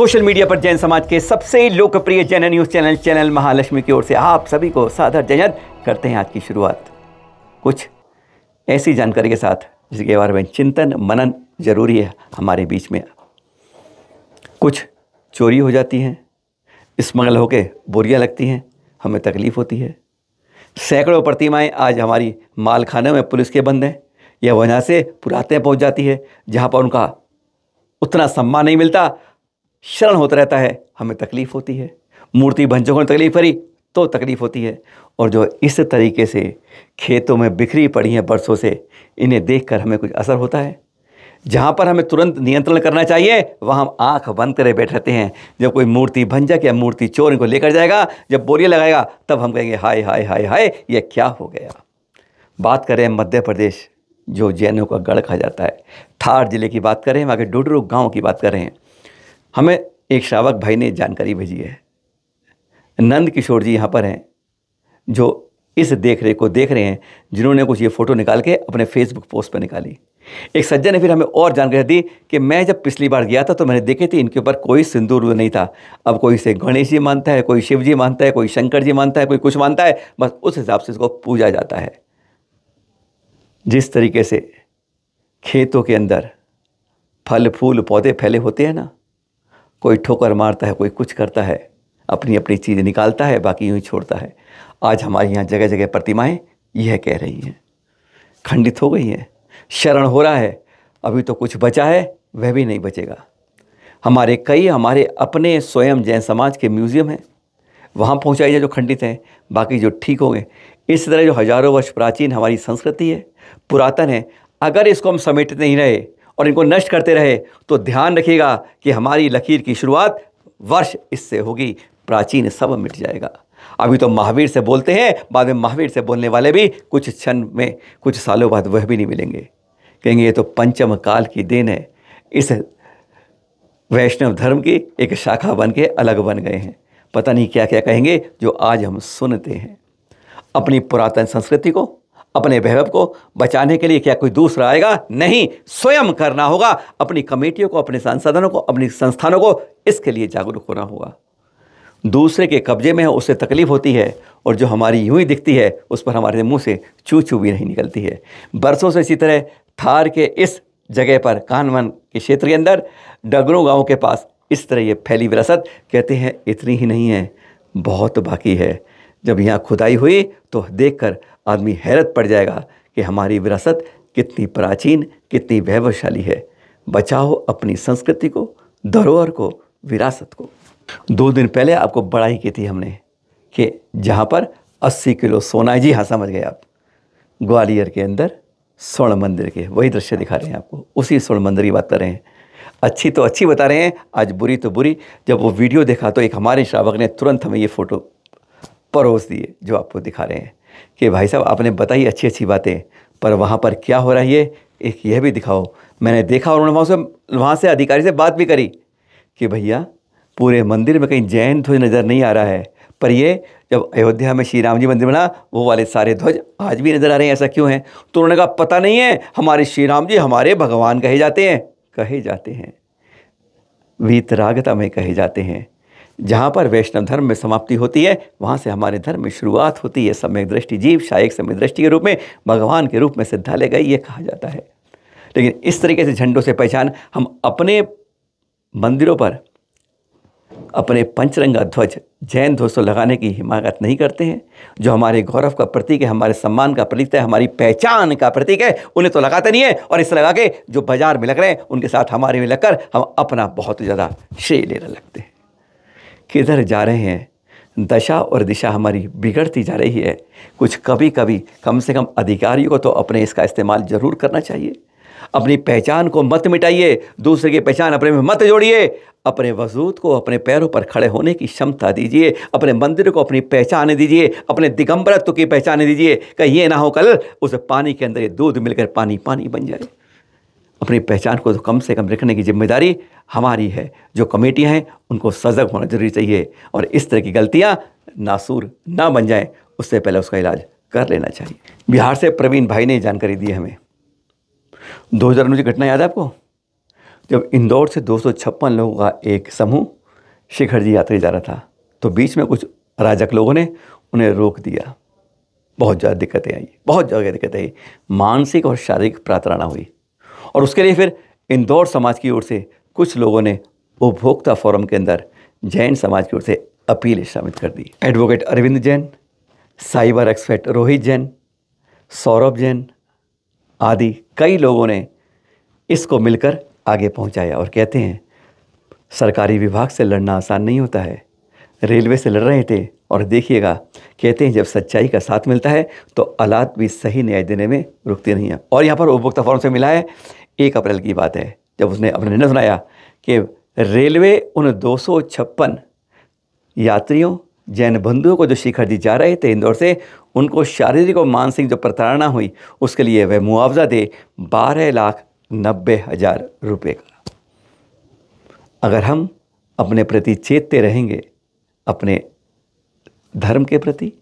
social media पर जैन समाज के सबसे लोकप्रिय Jain news channel channel Mahalakshmi की ओर से आप सभी को साधर जयंत करते हैं आज की शुरुआत कुछ ऐसी जानकारी के साथ जिसके बारे में चिंतन मनन जरूरी है हमारे बीच में कुछ चोरी हो जाती हैं स्मगल होके बोरियाँ लगती हैं हमें तकलीफ़ होती है सैकड़ों प्रतिमाएं आज हमारी मालखाने में पुलिस के बंद हैं यह वजह से पुरातें पहुंच जाती है जहां पर उनका उतना सम्मान नहीं मिलता शरण होता रहता है हमें तकलीफ़ होती है मूर्ति भंजकों ने तकलीफ करी तो तकलीफ़ होती है और जो इस तरीके से खेतों में बिखरी पड़ी हैं बरसों से इन्हें देखकर हमें कुछ असर होता है जहाँ पर हमें तुरंत नियंत्रण करना चाहिए वहाँ हम आँख बंद करे बैठ रहते हैं जब कोई मूर्ति भंजक या मूर्ति चोर इनको लेकर जाएगा जब बोरिया लगाएगा तब हम कहेंगे हाय हाय हाय हाय ये क्या हो गया बात करें मध्य प्रदेश जो जैनों का गढ़ कहा जाता है थार जिले की बात करें वहाँ के डुडरू गाँव की बात करें हमें एक श्रावक भाई ने जानकारी भेजी है नंद किशोर जी यहाँ पर हैं जो इस देख रेख को देख रहे हैं जिन्होंने कुछ ये फ़ोटो निकाल के अपने फेसबुक पोस्ट पर निकाली एक सज्जन ने फिर हमें और जानकारी दी कि मैं जब पिछली बार गया था तो मैंने देखे थे इनके ऊपर कोई सिंदूर नहीं था अब कोई इसे गणेश जी मानता है कोई शिव जी मानता है कोई शंकर जी मानता है कोई कुछ मानता है बस उस हिसाब से इसको पूजा जाता है जिस तरीके से खेतों के अंदर फल फूल पौधे फैले होते हैं ना कोई ठोकर मारता है कोई कुछ करता है अपनी अपनी चीज़ निकालता है बाकी यूँ ही छोड़ता है आज हमारे यहाँ जगह जगह प्रतिमाएँ यह कह रही हैं खंडित हो गई हैं शरण हो रहा है अभी तो कुछ बचा है वह भी नहीं बचेगा हमारे कई हमारे अपने स्वयं जैन समाज के म्यूज़ियम हैं वहाँ पहुँचाई जाए जो खंडित हैं बाकी जो ठीक हो गए इस तरह जो हजारों वर्ष प्राचीन हमारी संस्कृति है पुरातन है अगर इसको हम समेटते नहीं रहे और इनको नष्ट करते रहे तो ध्यान रखिएगा कि हमारी लकीर की शुरुआत वर्ष इससे होगी प्राचीन सब मिट जाएगा अभी तो महावीर से बोलते हैं बाद में महावीर से बोलने वाले भी कुछ क्षण में कुछ सालों बाद वह भी नहीं मिलेंगे कहेंगे ये तो पंचम काल की देन है इस वैष्णव धर्म की एक शाखा बन के अलग बन गए हैं पता नहीं क्या क्या कहेंगे जो आज हम सुनते हैं अपनी पुरातन संस्कृति को अपने वैभव को बचाने के लिए क्या कोई दूसरा आएगा नहीं स्वयं करना होगा अपनी कमेटियों को अपने संसाधनों को अपनी संस्थानों को इसके लिए जागरूक होना होगा दूसरे के कब्जे में है उससे तकलीफ होती है और जो हमारी यूं ही दिखती है उस पर हमारे मुंह से चू चू भी नहीं निकलती है बरसों से इसी तरह थार के इस जगह पर कानवन के क्षेत्र के अंदर डगरों गांव के पास इस तरह ये फैली विरासत कहते हैं इतनी ही नहीं है बहुत बाकी है जब यहाँ खुदाई हुई तो देखकर आदमी हैरत पड़ जाएगा कि हमारी विरासत कितनी प्राचीन कितनी वैभवशाली है बचाओ अपनी संस्कृति को धरोहर को विरासत को दो दिन पहले आपको बड़ाई की थी हमने कि जहाँ पर 80 किलो सोना जी हाँ समझ गए आप ग्वालियर के अंदर स्वर्ण मंदिर के वही दृश्य दिखा रहे हैं आपको उसी स्वर्ण मंदिर की बात कर रहे हैं अच्छी तो अच्छी बता रहे हैं आज बुरी तो बुरी जब वो वीडियो देखा तो एक हमारे श्रावक ने तुरंत हमें ये फ़ोटो परोस दिए जो आपको दिखा रहे हैं कि भाई साहब आपने बताई अच्छी अच्छी बातें पर वहाँ पर क्या हो रहा है ये एक यह भी दिखाओ मैंने देखा और उन्होंने वहाँ से अधिकारी से बात भी करी कि भैया पूरे मंदिर में कहीं जैन ध्वज नज़र नहीं आ रहा है पर ये जब अयोध्या में श्री राम जी मंदिर बना वो वाले सारे ध्वज आज भी नज़र आ रहे हैं ऐसा क्यों है तो उन्होंने कहा पता नहीं है हमारे श्री राम जी हमारे भगवान कहे जाते हैं कहे जाते हैं वीतरागता में कहे जाते हैं जहाँ पर वैष्णव धर्म में समाप्ति होती है वहाँ से हमारे धर्म में शुरुआत होती है सम्यक दृष्टि जीव शायक सम्यक दृष्टि के रूप में भगवान के रूप में सिद्धा ले गई ये कहा जाता है लेकिन इस तरीके से झंडों से पहचान हम अपने मंदिरों पर अपने पंचरंगा ध्वज जैन ध्वज लगाने की हिमाकत नहीं करते हैं जो हमारे गौरव का प्रतीक है हमारे सम्मान का प्रतीक है हमारी पहचान का प्रतीक है उन्हें तो लगाते नहीं है और इस लगा के जो बाजार में लग रहे हैं उनके साथ हमारे में लगकर हम अपना बहुत ज़्यादा श्रेय लेने लगते हैं किधर जा रहे हैं दशा और दिशा हमारी बिगड़ती जा रही है कुछ कभी कभी कम से कम अधिकारियों को तो अपने इसका इस्तेमाल ज़रूर करना चाहिए अपनी पहचान को मत मिटाइए दूसरे की पहचान अपने में मत जोड़िए अपने वजूद को अपने पैरों पर खड़े होने की क्षमता दीजिए अपने मंदिर को अपनी पहचान दीजिए अपने दिगंबरत्व की पहचान दीजिए कहीं ये ना हो कल उस पानी के अंदर ये दूध मिलकर पानी पानी बन जाए अपनी पहचान को कम से कम रखने की जिम्मेदारी हमारी है जो कमेटियाँ हैं उनको सजग होना जरूरी चाहिए और इस तरह की गलतियाँ नासूर ना बन जाएँ उससे पहले उसका इलाज कर लेना चाहिए बिहार से प्रवीण भाई ने जानकारी दी हमें दो हज़ार उन्नीस घटना याद है आपको जब इंदौर से दो सौ छप्पन लोगों का एक समूह शिखर जी यात्रा जा रहा था तो बीच में कुछ अराजक लोगों ने उन्हें रोक दिया बहुत ज़्यादा दिक्कतें आई बहुत ज़्यादा दिक्कतें आई मानसिक और शारीरिक प्रातराना हुई और उसके लिए फिर इंदौर समाज की ओर से कुछ लोगों ने उपभोक्ता फोरम के अंदर जैन समाज की ओर से अपील शामिल कर दी advocate Arvind Jain cyber expert Rohit Jain Saurabh Jain आदि कई लोगों ने इसको मिलकर आगे पहुंचाया और कहते हैं सरकारी विभाग से लड़ना आसान नहीं होता है रेलवे से लड़ रहे थे और देखिएगा कहते हैं जब सच्चाई का साथ मिलता है तो आलात भी सही न्याय देने में रुकती नहीं है और यहाँ पर उपभोक्ता फोरम से मिला है एक अप्रैल की बात है जब उसने अपना निर्णय सुनाया कि रेलवे उन दो यात्रियों जैन बंधुओं को जो शिखर दी जा रहे थे इंदौर से उनको शारीरिक और मानसिक जो प्रताड़ना हुई उसके लिए वह मुआवजा दे बारह लाख नब्बे हज़ार रुपये का अगर हम अपने प्रति चेतते रहेंगे अपने धर्म के प्रति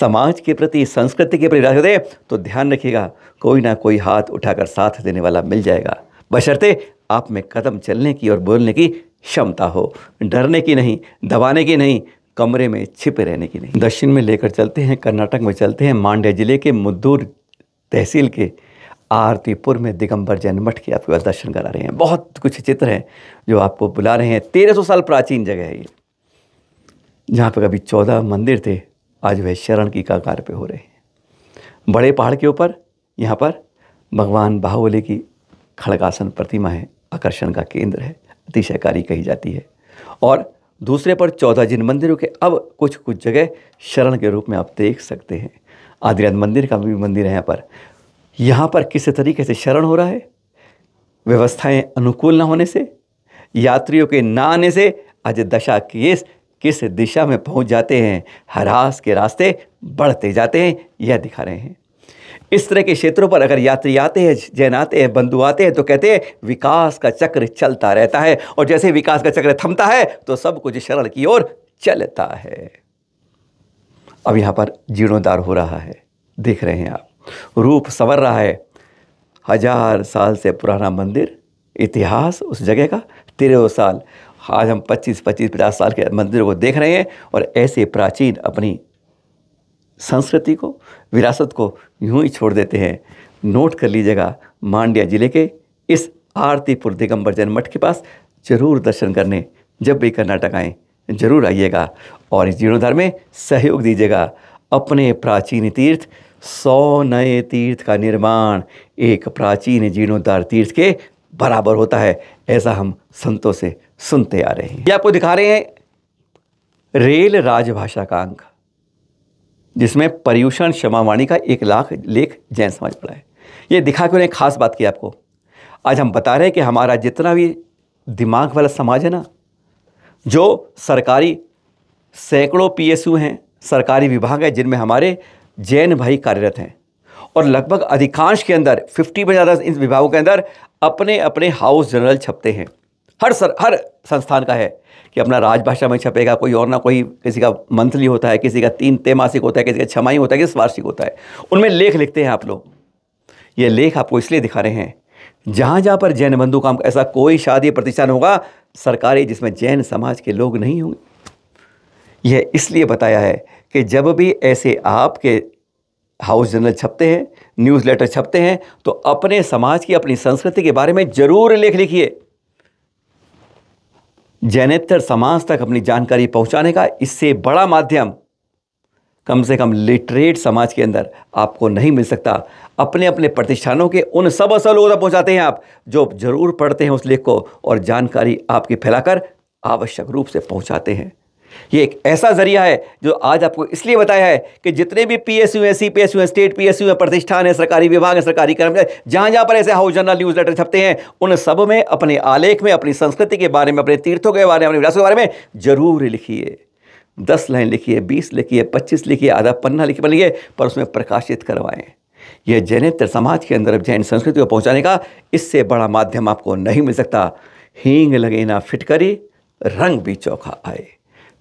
समाज के प्रति संस्कृति के प्रति राशि दे तो ध्यान रखिएगा कोई ना कोई हाथ उठाकर साथ देने वाला मिल जाएगा बशर्ते आप में कदम चलने की और बोलने की क्षमता हो डरने की नहीं दबाने की नहीं कमरे में छिपे रहने की नहीं दक्षिण में लेकर चलते हैं कर्नाटक में चलते हैं मांड्या जिले के मुद्दूर तहसील के आरतीपुर में दिगंबर जैन मठ के आपके दर्शन करा रहे हैं बहुत कुछ चित्र हैं जो आपको बुला रहे हैं तेरह सौ साल प्राचीन जगह है ये जहाँ पर कभी चौदह मंदिर थे आज वह शरण की काकार पे हो रहे हैं बड़े पहाड़ के ऊपर यहाँ पर भगवान बाहुबली की खड़गासन प्रतिमा है आकर्षण का केंद्र है अतिशयकारी कही जाती है और दूसरे पर चौदह जिन मंदिरों के अब कुछ कुछ जगह शरण के रूप में आप देख सकते हैं आदिनाथ मंदिर का भी मंदिर है यहाँ पर यहाँ पर किस तरीके से शरण हो रहा है व्यवस्थाएं अनुकूल न होने से यात्रियों के ना आने से आज दशा केस किस दिशा में पहुंच जाते हैं हरास के रास्ते बढ़ते जाते हैं यह दिखा रहे हैं इस तरह के क्षेत्रों पर अगर यात्री आते हैं जैन आते हैं बंधु आते हैं तो कहते हैं विकास का चक्र चलता रहता है और जैसे विकास का चक्र थमता है तो सब कुछ शरण की ओर चलता है अब यहां पर जीर्णोद्धार हो रहा है देख रहे हैं आप रूप संवर रहा है हजार साल से पुराना मंदिर इतिहास उस जगह का तेरह साल आज हम 25 25 पचास साल के मंदिरों को देख रहे हैं और ऐसे प्राचीन अपनी संस्कृति को विरासत को यूं ही छोड़ देते हैं नोट कर लीजिएगा मांड्या जिले के इस आरतीपुर दिगंबर जैन मठ के पास जरूर दर्शन करने जब भी कर्नाटक आए जरूर आइएगा और इस जीर्णोद्धार में सहयोग दीजिएगा अपने प्राचीन तीर्थ सौ नए तीर्थ का निर्माण एक प्राचीन जीर्णोद्धार तीर्थ के बराबर होता है ऐसा हम संतों से सुनते आ रहे हैं ये आपको दिखा रहे हैं रेल राजभाषा का अंक जिसमें पर्यूषण क्षमावाणी का एक लाख लेख जैन समाज पड़ा है ये दिखा के उन्हें खास बात की आपको आज हम बता रहे हैं कि हमारा जितना भी दिमाग वाला समाज है ना जो सरकारी सैकड़ों पीएसयू हैं सरकारी विभाग हैं जिनमें हमारे जैन भाई कार्यरत हैं और लगभग अधिकांश के अंदर 50 में ज़्यादा इन विभागों के अंदर अपने अपने हाउस जनरल छपते हैं हर सर हर संस्थान का है कि अपना राजभाषा में छपेगा कोई और ना कोई किसी का मंथली होता है किसी का तीन त्रैमासिक होता है किसी का छमाही होता है किसी वार्षिक होता है उनमें लेख लिखते हैं आप लोग ये लेख आपको इसलिए दिखा रहे हैं जहाँ जहाँ पर जैन बंधु काम ऐसा कोई शादी प्रतिष्ठान होगा सरकारी जिसमें जैन समाज के लोग नहीं होंगे यह इसलिए बताया है कि जब भी ऐसे आपके हाउस जनरल छपते हैं न्यूज़ लेटर छपते हैं तो अपने समाज की अपनी संस्कृति के बारे में ज़रूर लेख लिखिए जैनेतर समाज तक अपनी जानकारी पहुंचाने का इससे बड़ा माध्यम कम से कम लिटरेट समाज के अंदर आपको नहीं मिल सकता अपने अपने प्रतिष्ठानों के उन सब असर लोगों तक पहुँचाते हैं आप जो जरूर पढ़ते हैं उस लेख को और जानकारी आपकी फैलाकर आवश्यक रूप से पहुँचाते हैं ये एक ऐसा जरिया है जो आज आपको इसलिए बताया है कि जितने भी पी एस यू हैं सी पी एस यू हैं स्टेट पी एस यू हैं प्रतिष्ठान है सरकारी विभाग है सरकारी कर्मचारी जहाँ जहाँ पर ऐसे हाउस जर्नल न्यूज़ लेटर छपते हैं उन सब में अपने आलेख में अपनी संस्कृति के बारे में अपने तीर्थों के बारे में अपने विरासत के बारे में ज़रूर लिखिए दस लाइन लिखिए बीस लिखिए पच्चीस लिखिए आधा पन्ना लिखिए पर पर उसमें प्रकाशित करवाएं यह जैनेत्र समाज के अंदर जैन संस्कृति को पहुंचाने का इससे बड़ा माध्यम आपको नहीं मिल सकता हींग लगे ना फिटकरी रंग भी चौखा आए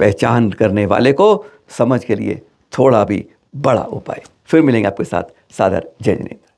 पहचान करने वाले को समझ के लिए थोड़ा भी बड़ा उपाय फिर मिलेंगे आपके साथ सादर जय जिनेन्द्र